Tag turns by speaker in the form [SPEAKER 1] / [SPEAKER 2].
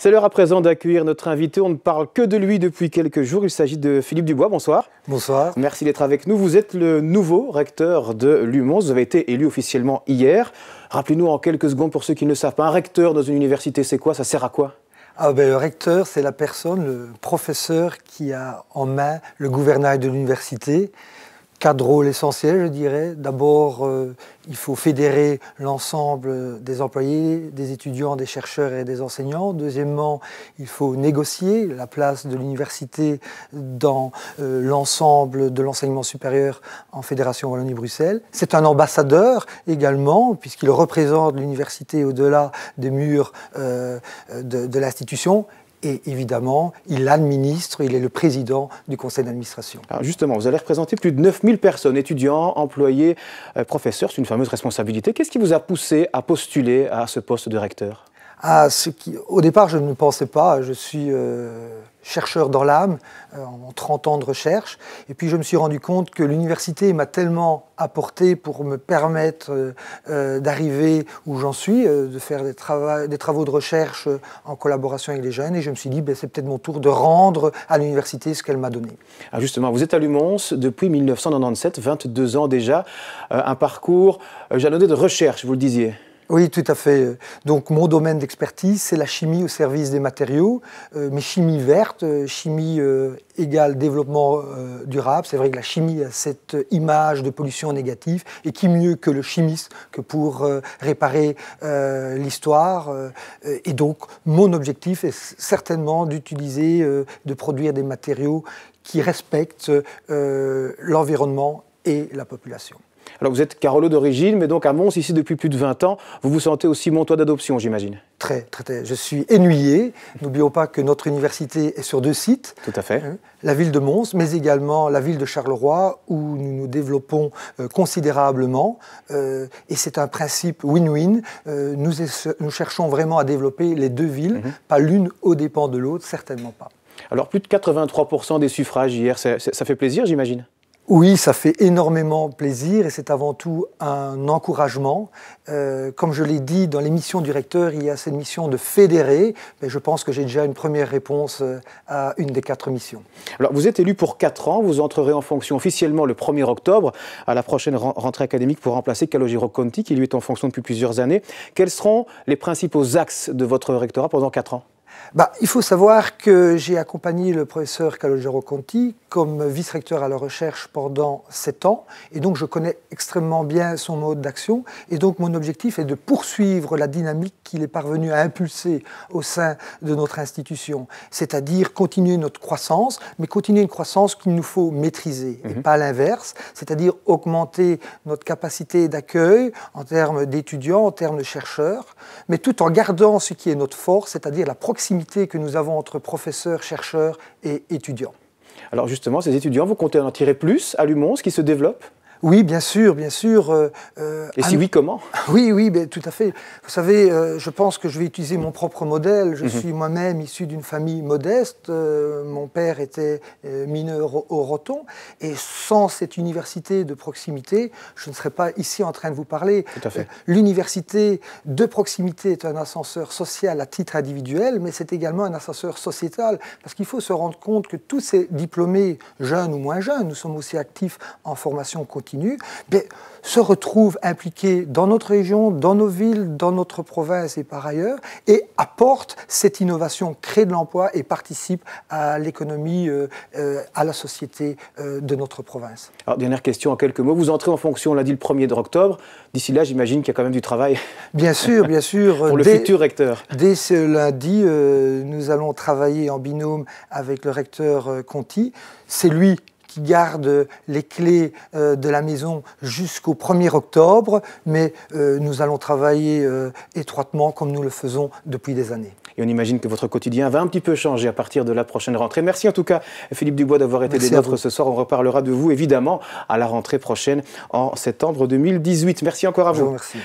[SPEAKER 1] C'est l'heure à présent d'accueillir notre invité. On ne parle que de lui depuis quelques jours. Il s'agit de Philippe Dubois. Bonsoir. Bonsoir. Merci d'être avec nous. Vous êtes le nouveau recteur de Lumons. Vous avez été élu officiellement hier. Rappelez-nous en quelques secondes pour ceux qui ne savent pas. Un recteur dans une université, c'est quoi Ça sert à
[SPEAKER 2] quoi ah ben, le recteur, c'est la personne, le professeur qui a en main le gouvernail de l'université quatre rôles essentiels, je dirais. D'abord, euh, il faut fédérer l'ensemble des employés, des étudiants, des chercheurs et des enseignants. Deuxièmement, il faut négocier la place de l'université dans euh, l'ensemble de l'enseignement supérieur en Fédération Wallonie-Bruxelles. C'est un ambassadeur également, puisqu'il représente l'université au-delà des murs euh, de l'institution et évidemment, il administre, il est le président du conseil d'administration.
[SPEAKER 1] Justement, vous allez représenter plus de 9000 personnes, étudiants, employés, euh, professeurs, c'est une fameuse responsabilité. Qu'est-ce qui vous a poussé à postuler à ce poste de recteur
[SPEAKER 2] à ce qui, au départ, je ne pensais pas. Je suis euh, chercheur dans l'âme, euh, en 30 ans de recherche. Et puis, je me suis rendu compte que l'université m'a tellement apporté pour me permettre euh, d'arriver où j'en suis, de faire des, travaux de recherche en collaboration avec les jeunes. Et je me suis dit, ben, c'est peut-être mon tour de rendre à l'université ce qu'elle m'a donné. Ah,
[SPEAKER 1] justement, vous êtes à Lumons depuis 1997, 22 ans déjà. un parcours, jalonné de recherche, vous le disiez.
[SPEAKER 2] Oui, tout à fait. Donc mon domaine d'expertise, c'est la chimie au service des matériaux, euh, mais euh, chimie verte, euh, chimie égale développement durable. C'est vrai que la chimie a cette image de pollution négative, et qui mieux que le chimiste que pour réparer l'histoire. et donc mon objectif est certainement d'utiliser, de produire des matériaux qui respectent l'environnement et la population.
[SPEAKER 1] Alors vous êtes Carolo d'origine, mais donc
[SPEAKER 2] à Mons, ici depuis plus de 20 ans, vous vous sentez aussi montois d'adoption, j'imagine Très, très, très. Je suis ennuyé. N'oublions pas que notre université est sur deux sites. Tout à fait. Hein, la ville de Mons, mais également la ville de Charleroi, où nous nous développons euh, considérablement. Euh, et c'est un principe win-win. Euh, nous, cherchons vraiment à développer les deux villes, mhm. pas l'une au dépend de l'autre, certainement pas.
[SPEAKER 1] Alors plus de 83% des suffrages hier, ça fait plaisir, j'imagine
[SPEAKER 2] oui, ça fait énormément plaisir et c'est avant tout un encouragement. Euh, comme je l'ai dit dans l'émission du recteur, il y a cette mission de fédérer, mais je pense que j'ai déjà une première réponse euh, à une des quatre missions. Alors, vous êtes élu pour quatre
[SPEAKER 1] ans, vous entrerez en fonction officiellement le 1er octobre à la prochaine rentrée académique pour remplacer Calogero Conti, qui lui est en fonction depuis plusieurs années. Quels seront les principaux axes de votre rectorat pendant quatre ans
[SPEAKER 2] bah, il faut savoir que j'ai accompagné le professeur Calogero Conti comme vice-recteur à la recherche pendant sept ans, et donc je connais extrêmement bien son mode d'action, et donc mon objectif est de poursuivre la dynamique qu'il est parvenu à impulser au sein de notre institution, c'est-à-dire continuer notre croissance, mais continuer une croissance qu'il nous faut maîtriser, et mhm. pas l'inverse, c'est-à-dire augmenter notre capacité d'accueil en termes d'étudiants, en termes de chercheurs, mais tout en gardant ce qui est notre force, c'est-à-dire la proximité que nous avons entre professeurs, chercheurs et étudiants.
[SPEAKER 1] Alors justement, ces étudiants, vous comptez en tirer plus à l'UMONS qui se développe
[SPEAKER 2] oui, bien sûr, bien sûr. Euh, euh, Et si oui, comment Oui, oui, tout à fait. Vous savez, euh, je pense que je vais utiliser mon propre modèle. Je mhm. suis moi-même issu d'une famille modeste. mon père était mineur au, Roton. Et sans cette université de proximité, je ne serais pas ici en train de vous parler. Tout à fait. L'université de proximité est un ascenseur social à titre individuel, mais c'est également un ascenseur sociétal. Parce qu'il faut se rendre compte que tous ces diplômés, jeunes ou moins jeunes, nous sommes aussi actifs en formation continue se retrouve impliqués dans notre région, dans nos villes, dans notre province et par ailleurs, et apporte cette innovation, crée de l'emploi et participe à l'économie, euh, euh, à la société euh, de notre province.
[SPEAKER 1] dernière question en quelques mots. Vous entrez en fonction lundi le 1er octobre. D'ici là, j'imagine qu'il y a quand même du travail.
[SPEAKER 2] Bien sûr, bien sûr. Pour le futur recteur. Dès ce lundi, nous allons travailler en binôme avec le recteur Conti. C'est lui qui garde les clés euh, de la maison jusqu'au 1er octobre, mais euh, nous allons travailler euh, étroitement comme nous le faisons depuis des années.
[SPEAKER 1] Et on imagine que votre quotidien va un petit peu changer à partir de la prochaine rentrée. Merci en tout cas, Philippe Dubois, d'avoir été des nôtres ce soir. On reparlera de vous, évidemment, à la rentrée prochaine en septembre 2018. Merci encore à vous. merci.